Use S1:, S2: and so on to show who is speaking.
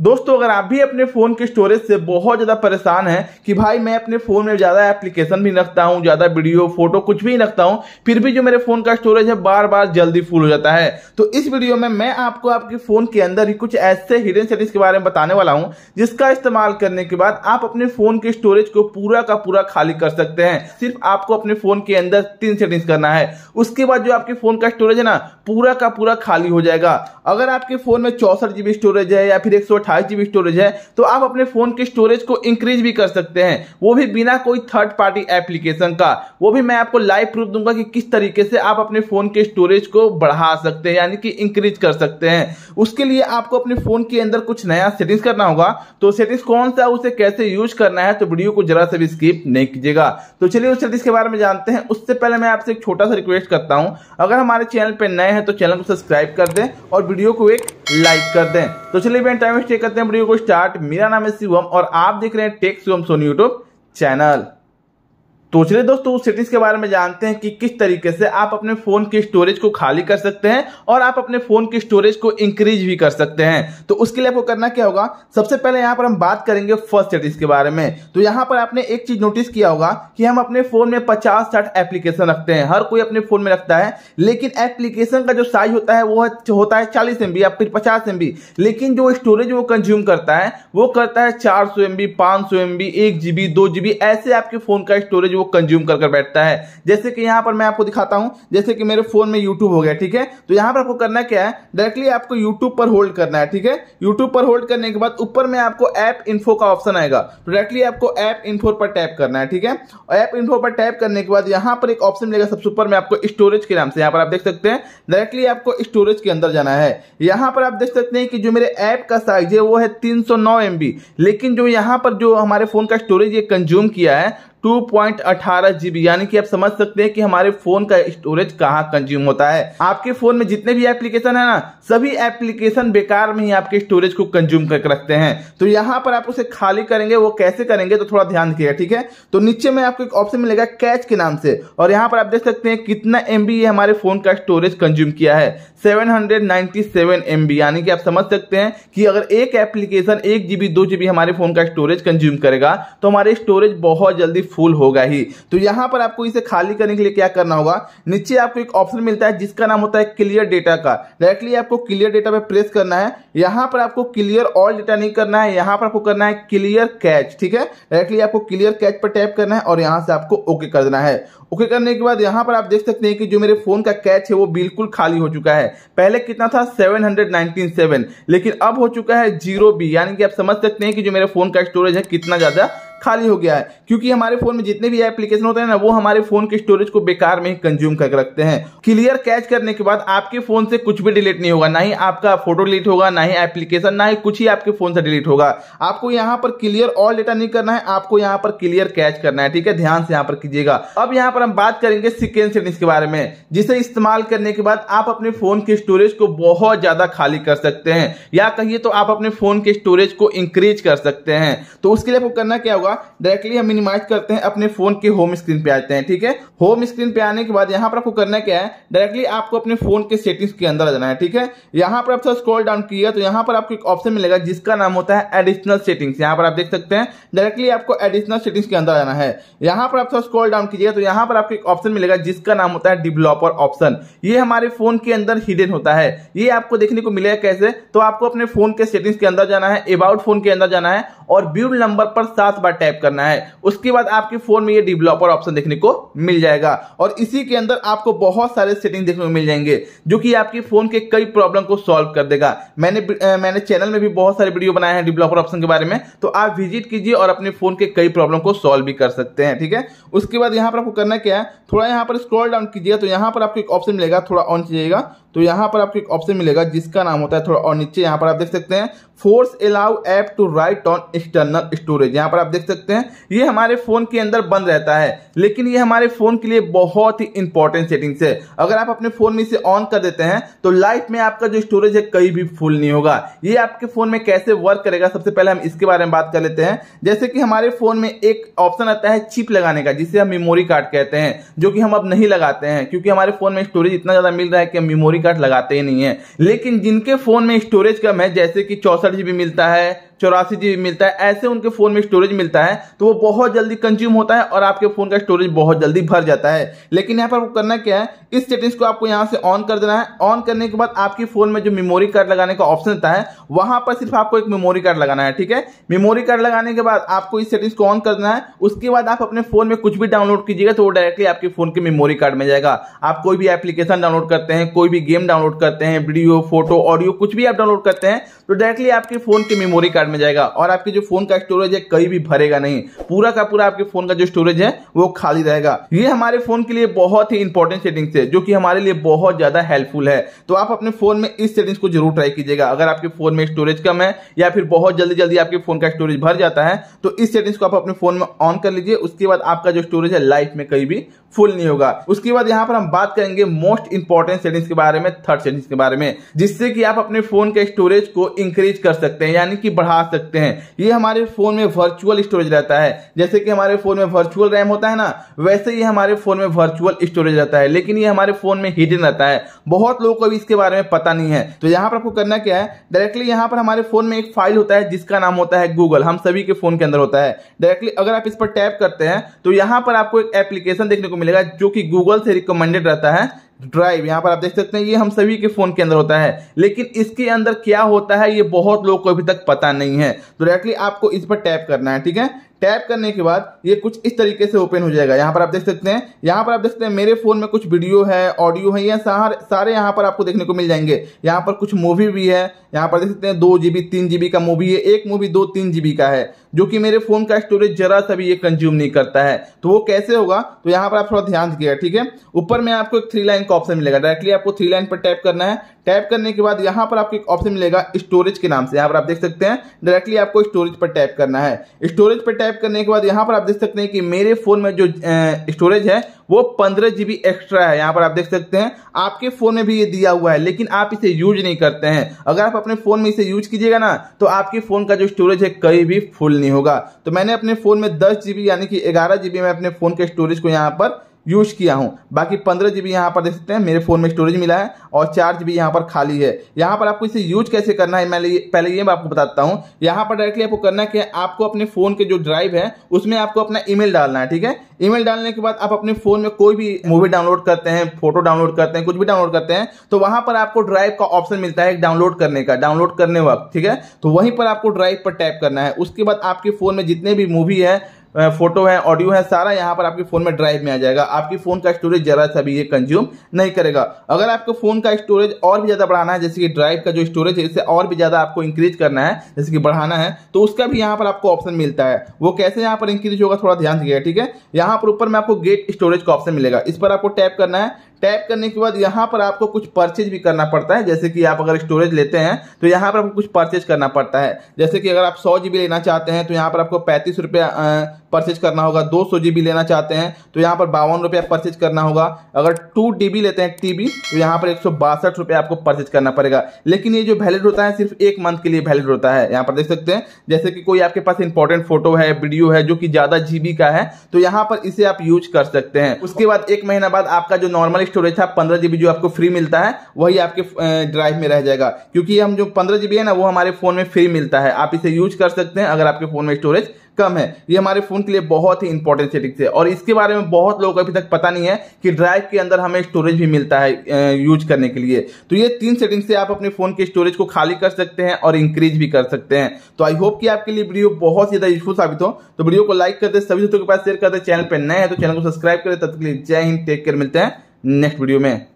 S1: दोस्तों अगर आप भी अपने फ़ोन के स्टोरेज से बहुत ज़्यादा परेशान हैं कि भाई मैं अपने फ़ोन में ज़्यादा एप्लीकेशन भी रखता हूँ ज़्यादा वीडियो फोटो कुछ भी रखता हूँ फिर भी जो मेरे फ़ोन का स्टोरेज है बार बार जल्दी फुल हो जाता है तो इस वीडियो में मैं आपको आपके फ़ोन के अंदर ही कुछ ऐसे हिडन सेटिंग्स के बारे में बताने वाला हूँ जिसका इस्तेमाल करने के बाद आप अपने फ़ोन के स्टोरेज को पूरा का पूरा खाली कर सकते हैं सिर्फ आपको अपने फ़ोन के अंदर तीन सेटिंग्स करना है उसके बाद जो आपके फ़ोन का स्टोरेज है ना पूरा का पूरा खाली हो जाएगा अगर आपके फ़ोन में चौसठ स्टोरेज है या फिर एक फाइव जीबी स्टोरेज है तो आप अपने फोन के स्टोरेज को इंक्रीज भी कर सकते हैं वो भी बिना कोई थर्ड पार्टी एप्लीकेशन का वो भी मैं आपको लाइव प्रूफ दूंगा कि किस तरीके से आप अपने फोन के स्टोरेज को बढ़ा सकते हैं यानी कि इंक्रीज कर सकते हैं उसके लिए आपको अपने फोन के अंदर कुछ नया सेटिंग्स करना होगा तो सेटिंग्स कौन सा उसे कैसे यूज करना है तो वीडियो को जरा से भी स्किप नहीं कीजिएगा तो चलिए उस सेटिंग्स के बारे में जानते हैं उससे पहले मैं आपसे एक छोटा सा रिक्वेस्ट करता हूं अगर हमारे चैनल पर नए हैं तो चैनल को सब्सक्राइब कर दें और वीडियो को एक लाइक कर दें तो चलिए बहन टाइम स्टे करते हैं वीडियो को स्टार्ट मेरा नाम है शिवम और आप देख रहे हैं tech Shivam Soni YouTube channel तो चलिए दोस्तों उस सेटिंग्स के बारे में जानते हैं कि किस तरीके से आप अपने फोन की स्टोरेज को खाली कर सकते हैं और आप अपने फोन की स्टोरेज को इंक्रीज भी कर सकते हैं तो उसके लिए आपको करना क्या होगा सबसे पहले यहाँ पर हम बात करेंगे फर्स्ट सेटिंग्स के बारे में तो यहाँ पर आपने एक चीज नोटिस किया होगा कि हम अपने फोन में पचास साठ एप्लीकेशन रखते हैं हर कोई अपने फोन में रखता है लेकिन एप्लीकेशन का जो साइज होता है वो होता है चालीस एम या फिर पचास एम लेकिन जो स्टोरेज वो कंज्यूम करता है वो करता है चार सौ एम बी पांच सौ एक जीबी दो जीबी ऐसे आपके फोन का स्टोरेज वो कंज्यूम कर कर बैठता है जैसे कि यहाँ पर मैं आपको दिखाता हूँ जैसे कि मेरे फोन में यूट्यूब हो गया ठीक है तो यहाँ पर आपको करना क्या है डायरेक्टली आपको यूट्यूब पर होल्ड करना है ठीक है यूट्यूब पर होल्ड करने के बाद ऊपर में आपको ऐप इन्फो का ऑप्शन आएगा तो डायरेक्टली आपको ऐप इन्फो पर टैप करना है ठीक है ऐप इन्फो पर टैप करने के बाद यहाँ पर एक ऑप्शन मिलेगा सबसे ऊपर में आपको स्टोरेज के नाम से यहाँ पर आप देख सकते हैं डायरेक्टली आपको स्टोरेज के अंदर जाना है यहाँ पर आप देख सकते हैं कि जो मेरे ऐप का साइज है वो है तीन सौ लेकिन जो यहाँ पर जो हमारे फोन का स्टोरेज ये कंज्यूम किया है टू पॉइंट अठारह जीबी यानी कि आप समझ सकते हैं कि हमारे फोन का स्टोरेज कहाँ कंज्यूम होता है आपके फोन में जितने भी एप्लीकेशन है ना सभी एप्लीकेशन बेकार में ही आपके स्टोरेज को कंज्यूम करके रखते हैं तो यहाँ पर आप उसे खाली करेंगे वो कैसे करेंगे तो थोड़ा ध्यान दिखेगा ठीक है तो नीचे में आपको एक ऑप्शन मिलेगा कैच के नाम से और यहाँ पर आप देख सकते हैं कितना एम हमारे फोन का स्टोरेज कंज्यूम किया है सेवन हंड्रेड यानी कि आप समझ सकते हैं कि अगर एक एप्लीकेशन एक जीबी दो जीबी हमारे फोन का स्टोरेज कंज्यूम करेगा तो हमारे स्टोरेज बहुत जल्दी फुल होगा ही तो यहां पर आपको इसे खाली करने के लिए क्या करना होगा नीचे आपको एक ऑप्शन मिलता है जिसका नाम होता है क्लियर डेटा का डायरेक्टली आपको क्लियर डेटा पे प्रेस करना है यहां पर आपको क्लियर ऑल डेटा नहीं करना है यहां पर आपको करना है क्लियर कैच ठीक है डायरेक्टली आपको क्लियर कैच पर टैप करना है और यहां से आपको ओके कर देना है ओके करने के बाद यहाँ पर आप देख सकते हैं कि जो मेरे फोन का कैच है वो बिल्कुल खाली हो चुका है पहले कितना था 797 लेकिन अब हो चुका है जीरो बी यानी कि आप समझ सकते हैं कि जो मेरे फोन का स्टोरेज है कितना ज्यादा खाली हो गया है क्योंकि हमारे फोन में जितने भी एप्लीकेशन होते हैं ना वो हमारे फोन के स्टोरेज को बेकार में ही कंज्यूम करके रखते हैं क्लियर कैच करने के बाद आपके फोन से कुछ भी डिलीट नहीं होगा ना ही आपका फोटो डिलीट होगा ना ही एप्लीकेशन ना ही कुछ ही आपके फोन से डिलीट होगा आपको यहाँ पर क्लियर ऑल डेटा नहीं करना है आपको यहाँ पर क्लियर कैच करना है ठीक है ध्यान से यहाँ पर कीजिएगा अब यहाँ पर हम बात करेंगे सिक्वेंस के बारे में जिसे इस्तेमाल करने के बाद आप अपने फोन के स्टोरेज को बहुत ज्यादा खाली कर सकते हैं या कहिए तो आप अपने फोन के स्टोरेज को इंक्रीज कर सकते हैं तो उसके लिए आपको करना क्या होगा होगा डायरेक्टली हम मिनिमाइज करते हैं अपने फोन के होम स्क्रीन पे आते हैं ठीक है होम स्क्रीन पे आने के बाद यहाँ पर आपको करना क्या है डायरेक्टली आपको अपने फोन के सेटिंग्स के अंदर जाना है ठीक है यहाँ पर आप थोड़ा स्क्रॉल डाउन किया तो यहाँ पर आपको एक ऑप्शन मिलेगा जिसका नाम होता है एडिशनल सेटिंग्स यहाँ पर आप देख सकते हैं डायरेक्टली आपको एडिशनल सेटिंग्स के अंदर आना है यहाँ पर आप थोड़ा स्क्रॉल डाउन कीजिएगा तो यहाँ पर आपको एक ऑप्शन मिलेगा जिसका नाम होता है डिवलॉपर ऑप्शन ये हमारे फोन के अंदर हिडन होता है ये आपको देखने को मिलेगा कैसे तो आपको अपने फोन के सेटिंग्स के अंदर जाना है अबाउट फोन के अंदर जाना है और बिल्ड नंबर पर सात बार टाइप करना है उसके बाद आपके फोन में ये डेवलपर ऑप्शन देखने को मिल जाएगा और इसी के अंदर आपको बहुत सारे सेटिंग देखने को मिल जाएंगे जो कि आपके फोन के कई प्रॉब्लम को सॉल्व कर देगा मैंने आ, मैंने चैनल में भी बहुत सारे वीडियो बनाए हैं डिवलॉपर ऑप्शन के बारे में तो आप विजिट कीजिए और अपने फोन के कई प्रॉब्लम को सॉल्व भी कर सकते हैं ठीक है उसके बाद यहाँ पर आपको करना क्या है थोड़ा यहाँ पर स्क्रॉल डाउन कीजिएगा तो यहाँ पर आपको एक ऑप्शन मिलेगा थोड़ा ऑन कीजिएगा तो यहाँ पर आपको एक ऑप्शन मिलेगा जिसका नाम होता है थोड़ा और नीचे यहाँ पर आप देख सकते हैं force allow app to write on external storage यहाँ पर आप देख सकते हैं ये हमारे फ़ोन के अंदर बंद रहता है लेकिन ये हमारे फ़ोन के लिए बहुत ही इंपॉर्टेंट सेटिंग्स है अगर आप अपने फ़ोन में इसे ऑन कर देते हैं तो लाइफ में आपका जो स्टोरेज है कहीं भी फुल नहीं होगा ये आपके फ़ोन में कैसे वर्क करेगा सबसे पहले हम इसके बारे में बात कर लेते हैं जैसे कि हमारे फ़ोन में एक ऑप्शन आता है चिप लगाने का जिसे हम मेमोरी कार्ड कहते हैं जो कि हम अब नहीं लगाते हैं क्योंकि हमारे फ़ोन में स्टोरेज इतना ज़्यादा मिल रहा है कि हम मेमोरी मेमोरी कार्ड लगाते ही नहीं है लेकिन जिनके फोन में स्टोरेज कम है जैसे कि चौसठ जीबी मिलता है चौरासी जी मिलता है ऐसे उनके फ़ोन में स्टोरेज मिलता है तो वो बहुत जल्दी कंज्यूम होता है और आपके फ़ोन का स्टोरेज बहुत जल्दी भर जाता है लेकिन यहाँ पर करना क्या है इस सेटिंग्स को आपको यहाँ से ऑन कर देना है ऑन करने के बाद आपके फ़ोन में जो मेमोरी कार्ड लगाने का ऑप्शन होता है वहाँ पर सिर्फ आपको एक मेमोरी कार्ड लगाना है ठीक है मेमोरी कार्ड लगाने के बाद आपको इस सेटिंग्स को ऑन कर देना है उसके बाद आप अपने फ़ोन में कुछ भी डाउनलोड कीजिएगा तो वो डायरेक्टली आपके फ़ोन के मेमोरी कार्ड में जाएगा आप कोई भी एप्लीकेशन डाउनलोड करते हैं कोई भी गेम डाउनलोड करते हैं वीडियो फोटो ऑडियो कुछ भी आप डाउनलोड करते हैं तो डायरेक्टली आपके फ़ोन के मेमोरी कार्ड कार्ड में जाएगा और आपके जो फोन का स्टोरेज है कहीं भी भरेगा नहीं पूरा का पूरा आपके फोन का जो स्टोरेज है वो खाली रहेगा ये हमारे फोन के लिए बहुत ही इंपॉर्टेंट सेटिंग्स है जो कि हमारे लिए बहुत ज्यादा हेल्पफुल है तो आप अपने फोन में इस सेटिंग्स को जरूर ट्राई कीजिएगा अगर आपके फोन में स्टोरेज कम है या फिर बहुत जल्दी जल्दी आपके फोन का स्टोरेज भर जाता है तो इस सेटिंग्स को आप अपने फोन में ऑन कर लीजिए उसके बाद आपका जो स्टोरेज है लाइफ में कहीं भी फुल नहीं होगा उसके बाद यहाँ पर हम बात करेंगे मोस्ट इंपॉर्टेंट सेटिंग्स के बारे में थर्ड सेटिंग्स के बारे में जिससे कि आप अपने फोन के स्टोरेज को इंक्रीज कर सकते हैं यानी कि बढ़ा आ सकते हैं ये हमारे फोन में वर्चुअल स्टोरेज रहता है जैसे कि हमारे फोन में वर्चुअल रैम होता है ना वैसे ही हमारे फोन में वर्चुअल स्टोरेज रहता है लेकिन ये हमारे फोन में हिडन रहता है बहुत लोगों को भी इसके बारे में पता नहीं है तो यहाँ पर आपको करना क्या है डायरेक्टली यहाँ पर हमारे फोन में एक फाइल होता है जिसका नाम होता है गूगल हम सभी के फोन के अंदर होता है डायरेक्टली अगर आप इस पर टैप करते हैं तो यहाँ पर आपको एक एप्लीकेशन देखने को मिलेगा जो कि गूगल से रिकमेंडेड रहता है ड्राइव यहाँ पर आप देख सकते हैं ये हम सभी के फ़ोन के अंदर होता है लेकिन इसके अंदर क्या होता है ये बहुत लोग को अभी तक पता नहीं है तो डायरेक्टली आपको इस पर टैप करना है ठीक है टैप करने के बाद ये कुछ इस तरीके से ओपन हो जाएगा यहाँ पर आप देख सकते हैं यहाँ पर आप देख सकते हैं मेरे फोन में कुछ वीडियो है ऑडियो है ये सारे सारे यहाँ पर आपको देखने को मिल जाएंगे यहाँ पर कुछ मूवी भी है यहाँ पर देख सकते हैं दो जी बी तीन जी बी का मूवी है एक मूवी दो तीन जी बी का है जो कि मेरे फोन का स्टोरेज जरा सा भी ये कंज्यूम नहीं करता है तो वो कैसे होगा तो यहाँ पर आप थोड़ा ध्यान दीजिएगा ठीक है ऊपर में आपको एक थ्री लाइन का ऑप्शन मिलेगा डायरेक्टली आपको थ्री लाइन पर टैप करना है टैप करने के बाद यहाँ पर आपको एक ऑप्शन मिलेगा स्टोरेज के नाम से यहाँ पर आप देख सकते हैं डायरेक्टली आपको स्टोरेज पर टैप करना है स्टोरेज पर टैप करने के बाद यहाँ पर आप देख सकते हैं कि मेरे फोन में जो स्टोरेज है वो पंद्रह जीबी एक्स्ट्रा है यहाँ पर आप देख सकते हैं आपके फोन में भी ये दिया हुआ है लेकिन आप इसे यूज नहीं करते हैं अगर आप अपने फोन में इसे यूज कीजिएगा ना तो आपके फोन का जो स्टोरेज है कहीं भी फुल नहीं होगा तो मैंने अपने फोन में दस जीबी यानी कि ग्यारह जीबी में अपने फोन के स्टोरेज को यहाँ पर यूज़ किया हूँ बाकी पंद्रह जी बी यहाँ पर देख सकते हैं मेरे फ़ोन में स्टोरेज मिला है और चार जी बी यहाँ पर खाली है यहाँ पर आपको इसे यूज कैसे करना है मैं पहले ये मैं आपको बताता हूँ यहाँ पर डायरेक्टली आपको करना है कि आपको अपने फ़ोन के जो ड्राइव है उसमें आपको अपना ईमेल डालना है ठीक है ईमेल डालने के बाद आप अपने फ़ोन में कोई भी मूवी डाउनलोड करते हैं फोटो डाउनलोड करते हैं कुछ भी डाउनलोड करते हैं तो वहां पर आपको ड्राइव का ऑप्शन मिलता है डाउनलोड करने का डाउनलोड करने वक्त ठीक है तो वहीं पर आपको ड्राइव पर टैप करना है उसके बाद आपके फ़ोन में जितने भी मूवी है फोटो है ऑडियो है सारा यहाँ पर आपके फोन में ड्राइव में आ जाएगा आपकी फोन का स्टोरेज जरा सा भी ये कंज्यूम नहीं करेगा अगर आपको फोन का स्टोरेज और भी ज्यादा बढ़ाना है जैसे कि ड्राइव का जो स्टोरेज है इसे और भी ज्यादा आपको इंक्रीज करना है जैसे कि बढ़ाना है तो उसका भी यहाँ पर आपको ऑप्शन मिलता है वो कैसे यहाँ पर इंक्रीज होगा थोड़ा ध्यान दिया ठीक है यहाँ पर ऊपर में आपको गेट स्टोरेज का ऑप्शन मिलेगा इस पर आपको टैप करना है टैप करने के बाद यहाँ पर आपको कुछ परचेज भी करना पड़ता है जैसे कि आप अगर स्टोरेज लेते हैं तो यहाँ पर आपको कुछ परचेज करना पड़ता है जैसे कि अगर आप सौ जी लेना चाहते हैं तो यहाँ पर आपको पैंतीस रुपया परचेज करना होगा दो सौ लेना चाहते हैं तो यहाँ पर बावन रुपया परचेज करना होगा अगर टू टी लेते हैं टीबी तो यहाँ पर एक सौ बासठ रुपया आपको परचेज करना पड़ेगा लेकिन ये जो वैलिड होता है सिर्फ एक मंथ के लिए वैलिड होता है यहाँ पर देख सकते हैं जैसे कि कोई आपके पास इंपॉर्टेंट फोटो है वीडियो है जो कि ज़्यादा जीबी का है तो यहाँ पर इसे आप यूज कर सकते हैं उसके बाद एक महीना बाद आपका जो नॉर्मल स्टोरेज था पंद्रह जीबी जो आपको फ्री मिलता है वही आपके ड्राइव में रह जाएगा क्योंकि हम जो पंद्रह जीबी है ना वो हमारे फोन में फ्री मिलता है आप इसे यूज कर सकते हैं अगर आपके फोन में स्टोरेज कम है ये हमारे फ़ोन के लिए बहुत ही इंपॉर्टेंट सेटिंग है और इसके बारे में बहुत लोगों को अभी तक पता नहीं है कि ड्राइव के अंदर हमें स्टोरेज भी मिलता है यूज करने के लिए तो ये तीन सेटिंग से आप अपने फ़ोन के स्टोरेज को खाली कर सकते हैं और इंक्रीज भी कर सकते हैं तो आई होप कि आपके लिए वीडियो बहुत ज़्यादा यूजफुल साबित हो तो वीडियो को लाइक करते सभी दोस्तों के पास शेयर करते चैनल पर नए हैं तो चैनल को सब्सक्राइब करें तब तक के लिए जय हिंद टेक केयर मिलते हैं नेक्स्ट वीडियो में